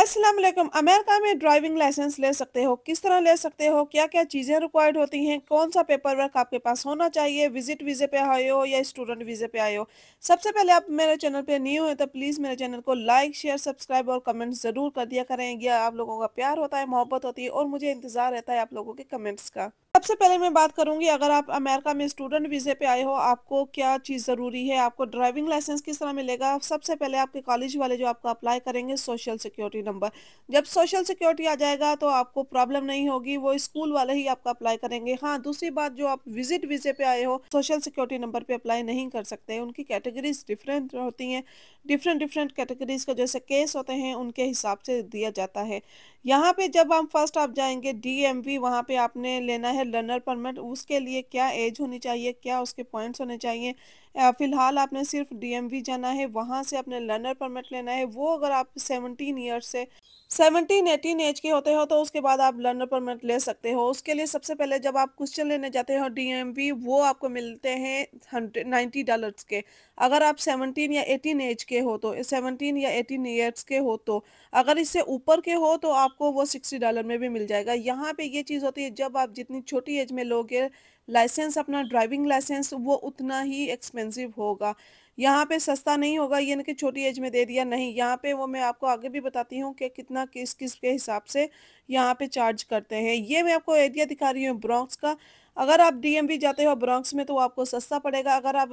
वालेकुम अमेरिका में driving licence ले सकते हो किस तरह ले सकते हो क्या क्या चीज़ें रिक्वायर्ड होती हैं कौन सा पेपर वर्क आपके पास होना चाहिए विजिट वीज़े पे आए हो या स्टूडेंट वीज़े पे आए हो सबसे पहले आप मेरे चैनल पे न्यू हो तो प्लीज़ मेरे चैनल को लाइक शेयर सब्सक्राइब और कमेंट ज़रूर कर दिया करें यह आप लोगों का प्यार होता है मोहब्बत होती है और मुझे इंतज़ार रहता है आप लोगों के कमेंट्स का सबसे पहले मैं बात करूंगी अगर आप अमेरिका में स्टूडेंट वीज़े पे आए हो आपको क्या चीज़ ज़रूरी है आपको ड्राइविंग लाइसेंस किस तरह मिलेगा सबसे पहले आपके कॉलेज वाले जो आपको अप्लाई करेंगे सोशल सिक्योरिटी नंबर जब सोशल सिक्योरिटी आ जाएगा तो आपको प्रॉब्लम नहीं होगी वो स्कूल वाले ही आपका अप्लाई करेंगे हाँ दूसरी बात जो आप विजिट वीज़े पे आए हो सोशल सिक्योरिटी नंबर पर अप्लाई नहीं कर सकते उनकी कैटेगरीज डिफरेंट होती हैं डिफरेंट डिफरेंट कैटेगरीज का जैसे केस होते हैं उनके हिसाब से दिया जाता है यहाँ पे जब हम फर्स्ट आप जाएंगे डीएमवी वहाँ पे आपने लेना है लर्नर परमिट उसके लिए क्या एज होनी चाहिए क्या उसके पॉइंट्स होने चाहिए फ़िलहाल आपने सिर्फ डी जाना है वहाँ से अपने लर्नर परमिट लेना है वो अगर आप सेवनटीन ईयर से सेवनटीन एटीन एज के होते हो तो उसके बाद आप लर्नर परमिट ले सकते हो उसके लिए सबसे पहले जब आप क्वेश्चन लेने जाते हो डी वो आपको मिलते हैं हंड्रेड नाइन्टी डॉलर्स के अगर आप सेवनटीन या एटीन एज के हो तो सेवनटीन या एटीन ईयर्स के हो तो अगर इससे ऊपर के हो तो आपको वो सिक्सटी डॉलर में भी मिल जाएगा यहाँ पे ये चीज़ होती है जब आप जितनी छोटी एज में लोगे लाइसेंस अपना ड्राइविंग लाइसेंस वो उतना ही एक्सपेंसिव होगा यहाँ पे सस्ता नहीं होगा ये ना कि छोटी एज में दे दिया नहीं यहाँ पे वो मैं आपको आगे भी बताती हूँ कि कितना किस किस के हिसाब से यहाँ पे चार्ज करते हैं ये मैं आपको एरिया दिखा रही हूँ ब्रॉक्स का अगर आप डीएमवी जाते हो ब्रॉन्क्स में तो आपको सस्ता पड़ेगा अगर आप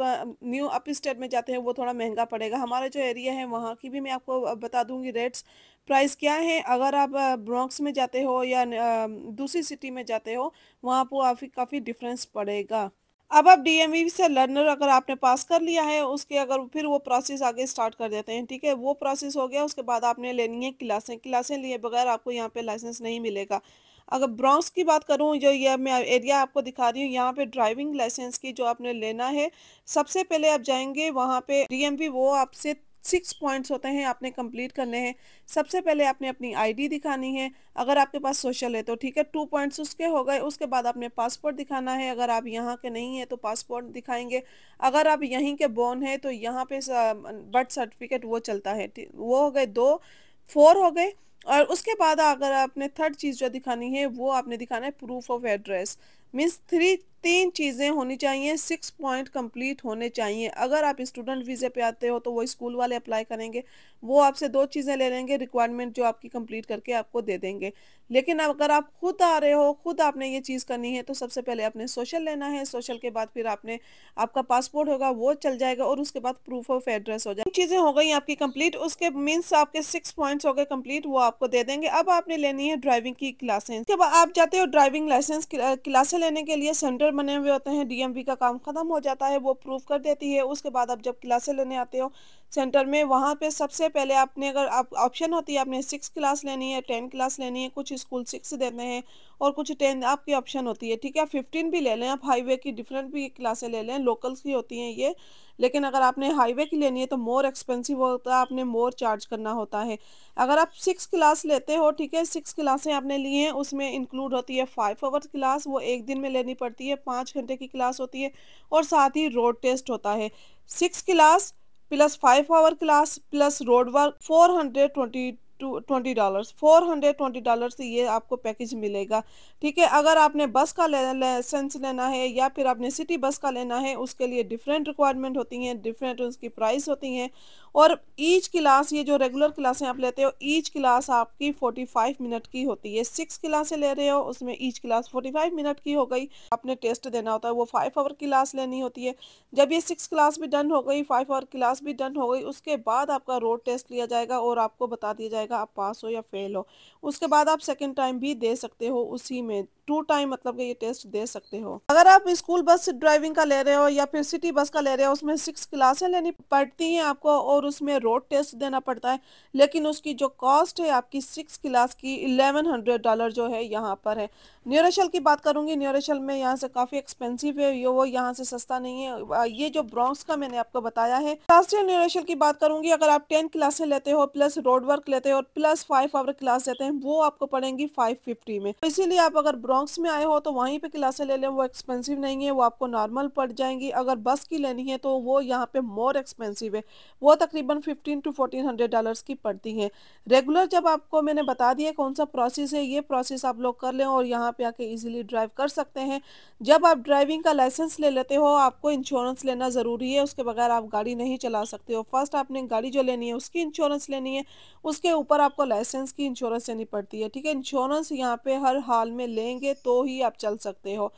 न्यू अप स्टेट में जाते हो वो थोड़ा महंगा पड़ेगा हमारे जो एरिया है वहाँ की भी मैं आपको बता दूंगी रेट्स प्राइस क्या है अगर आप ब्रॉन्क्स में जाते हो या दूसरी सिटी में जाते हो वहाँ पर काफ़ी डिफरेंस पड़ेगा अब आप डीएमई e से लर्नर अगर आपने पास कर लिया है उसके अगर फिर वो प्रोसेस आगे स्टार्ट कर देते हैं ठीक है वो प्रोसेस हो गया उसके बाद आपने लेनी है क्लासें क्लासें लिए बगैर आपको यहाँ पे लाइसेंस नहीं मिलेगा अगर ब्रॉन्स की बात करूँ जो ये मैं एरिया आपको दिखा रही हूँ यहाँ पे ड्राइविंग लाइसेंस की जो आपने लेना है सबसे पहले आप जाएंगे वहाँ पे डीएमवी वो आपसे सिक्स पॉइंट्स होते हैं आपने कंप्लीट करने हैं सबसे पहले आपने अपनी आईडी दिखानी है अगर आपके पास सोशल है तो ठीक है टू पॉइंट्स उसके हो गए उसके बाद आपने पासपोर्ट दिखाना है अगर आप यहाँ के नहीं है तो पासपोर्ट दिखाएंगे अगर आप यहीं के बोन है तो यहाँ पे बर्थ सर्टिफिकेट वो चलता है वो हो गए दो फोर हो गए और उसके बाद अगर आपने थर्ड चीज़ जो दिखानी है वो आपने दिखाना है proof of address means three तीन चीज़ें होनी चाहिए सिक्स पॉइंट कंप्लीट होने चाहिए अगर आप स्टूडेंट वीज़े पे आते हो तो वो स्कूल वाले अप्लाई करेंगे वो आपसे दो चीज़ें ले लेंगे रिक्वायरमेंट जो आपकी कंप्लीट करके आपको दे देंगे लेकिन अगर आप खुद आ रहे हो खुद आपने ये चीज़ करनी है तो सबसे पहले आपने सोशल लेना है सोशल के बाद फिर आपने आपका पासपोर्ट होगा वो चल जाएगा और उसके बाद प्रूफ ऑफ एड्रेस हो जाएगा चीज़ें हो गई आपकी कंप्लीट उसके मीन्स आपके सिक्स पॉइंट्स हो गए कम्प्लीट वो आपको दे देंगे अब आपने लेनी है ड्राइविंग की क्लासेस के बाद आप जाते हो ड्राइविंग लाइसेंस क्लासे लेने के लिए सेंटर बने हुए होते हैं डीएमवी का काम ख़त्म हो जाता है वो प्रूफ कर देती है उसके बाद आप जब क्लासे लेने आते हो सेंटर में वहाँ पे सबसे पहले आपने अगर आप ऑप्शन होती है आपने सिक्स क्लास लेनी है टेन क्लास लेनी है कुछ स्कूल सिक्स देते हैं और कुछ टेन आपकी ऑप्शन होती है ठीक है आप फिफ्टीन भी ले लें आप हाईवे की डिफरेंट भी क्लासे ले लें लोकल्स की होती हैं ये लेकिन अगर आपने हाईवे की लेनी है तो मोर एक्सपेंसिव होता है आपने मोर चार्ज करना होता है अगर आप सिक्स क्लास लेते हो ठीक है सिक्स क्लासें आपने ली हैं उसमें इंक्लूड होती है फाइव आवर क्लास वो एक दिन में लेनी पड़ती है पाँच घंटे की क्लास होती है और साथ ही रोड टेस्ट होता है six class plus five hour class plus road work four hundred twenty two twenty dollars four hundred twenty dollars ये आपको पैकेज मिलेगा ठीक है अगर आपने बस का लाइसेंस ले, ले, लेना है या फिर आपने सिटी बस का लेना है उसके लिए डिफरेंट रिक्वायरमेंट होती हैं डिफरेंट उसकी प्राइस होती हैं और ईच क्लास ये जो रेगुलर क्लासें आप लेते हो ईच क्लास आपकी फोर्टी फाइव मिनट की होती है सिक्स क्लासें ले रहे हो उसमें each class forty five minute की हो गई आपने टेस्ट देना होता है वो फाइव आवर क्लास लेनी होती है जब ये सिक्स क्लास भी डन हो गई फाइव आवर क्लास भी डन हो गई उसके बाद आपका रोड टेस्ट लिया जाएगा और आपको बता दिया जाएगा जाएगा आप पास हो या फेल हो उसके बाद आप सेकेंड टाइम भी दे सकते हो उसी में टू टाइम मतलब कि ये टेस्ट दे सकते हो अगर आप स्कूल बस ड्राइविंग का ले रहे हो या फिर सिटी बस का ले रहे हो उसमें सिक्स क्लासें लेनी पड़ती हैं आपको और उसमें रोड टेस्ट देना पड़ता है लेकिन उसकी जो कॉस्ट है आपकी सिक्स क्लास की इलेवन हंड्रेड डॉलर जो है यहाँ पर है न्यूरेशल की बात करूँगी न्यूरेशल में यहाँ से काफ़ी एक्सपेंसिव है ये वो यहाँ से सस्ता नहीं है ये जो ब्रॉन्क्स का मैंने आपको बताया है राष्ट्रीय न्यूरेशल की बात करूँगी अगर आप टेन क्लासें लेते हो प्लस रोड वर्क लेते हो और प्लस फाइव आवर क्लास देते हैं वो आपको पड़ेंगी फाइव फिफ्टी में तो इसीलिए आप अगर ब्रॉन्क्स में आए हो तो वहीं पे क्लासे ले लें वो एक्सपेंसिव नहीं है वो आपको नॉर्मल पड़ जाएंगी अगर बस की लेनी है तो वो यहाँ पे मोर एक्सपेंसिव है वो तकरीबन fifteen to fourteen hundred dollar की पड़ती है रेगुलर जब आपको मैंने बता दिया कौन सा प्रोसेस है ये प्रोसेस आप लोग कर लें और यहाँ पे आके इजीली ड्राइव कर सकते हैं जब आप ड्राइविंग का लाइसेंस ले लेते हो आपको इंश्योरेंस लेना ज़रूरी है उसके बगैर आप गाड़ी नहीं चला सकते हो फर्स्ट आपने गाड़ी जो लेनी है उसकी इंश्योरेंस लेनी है उसके ऊपर आपको लाइसेंस की इंश्योरेंस लेनी पड़ती है ठीक है इंश्योरेंस यहाँ पे हर हाल में लेंगे तो ही आप चल सकते हो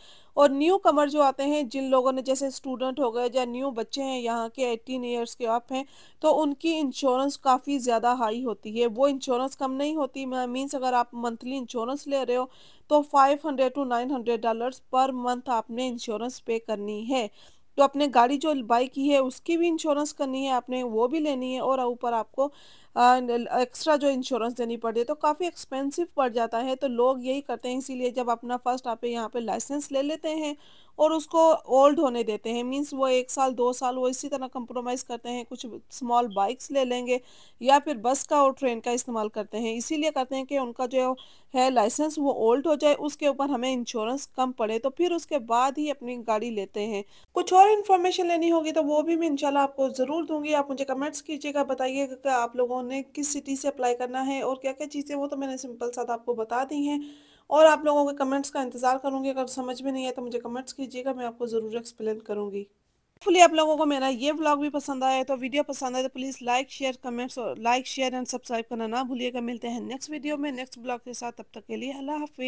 और न्यू कमर जो आते हैं जिन लोगों ने जैसे स्टूडेंट हो गए या न्यू बच्चे हैं यहाँ के एटीन ईयर्स के आप हैं तो उनकी इंश्योरेंस काफ़ी ज़्यादा हाई होती है वो इंश्योरेंस कम नहीं होती मीन्स अगर आप मंथली इंश्योरेंस ले रहे हो तो five hundred to nine hundred dollars per month आपने इंश्योरेंस पे करनी है तो अपने गाड़ी जो बाइक की है उसकी भी इंश्योरेंस करनी है आपने वो भी लेनी है और ऊपर आपको एक्स्ट्रा जो इंश्योरेंस देनी पड़ती है तो काफ़ी एक्सपेंसिव पड़ जाता है तो लोग यही करते हैं इसीलिए जब अपना फ़र्स्ट आप यहाँ पे लाइसेंस ले लेते हैं और उसको ओल्ड होने देते हैं मींस वो एक साल दो साल वो इसी तरह कंप्रोमाइज़ करते हैं कुछ स्मॉल बाइक्स ले लेंगे या फिर बस का और ट्रेन का इस्तेमाल करते हैं इसीलिए करते हैं कि उनका जो है लाइसेंस वो ओल्ड हो जाए उसके ऊपर हमें इंश्योरेंस कम पड़े तो फिर उसके बाद ही अपनी गाड़ी लेते हैं कुछ और इन्फॉर्मेशन लेनी होगी तो वो भी मैं इनशाला आपको ज़रूर दूंगी आप मुझे कमेंट्स कीजिएगा बताइएगा आप लोगों उन्हें किस सिटी से अप्लाई करना है और क्या क्या चीज़ें वो तो मैंने सिंपल साथ आपको बता दी हैं और आप लोगों के कमेंट्स का इंतज़ार करूँगी अगर समझ में नहीं आए तो मुझे कमेंट्स कीजिएगा मैं आपको ज़रूर एक्सप्लेन करूँगी फुली आप लोगों को मेरा ये व्लॉग भी पसंद आया तो वीडियो पसंद आए तो प्लीज़ लाइक शेयर कमेंट्स और लाइक शेयर एंड सब्सक्राइब करना ना भूलिएगा मिलते हैं नेक्स्ट वीडियो में नेक्स्ट ब्लॉग के साथ तब तक के लिए अल्लाह हाफि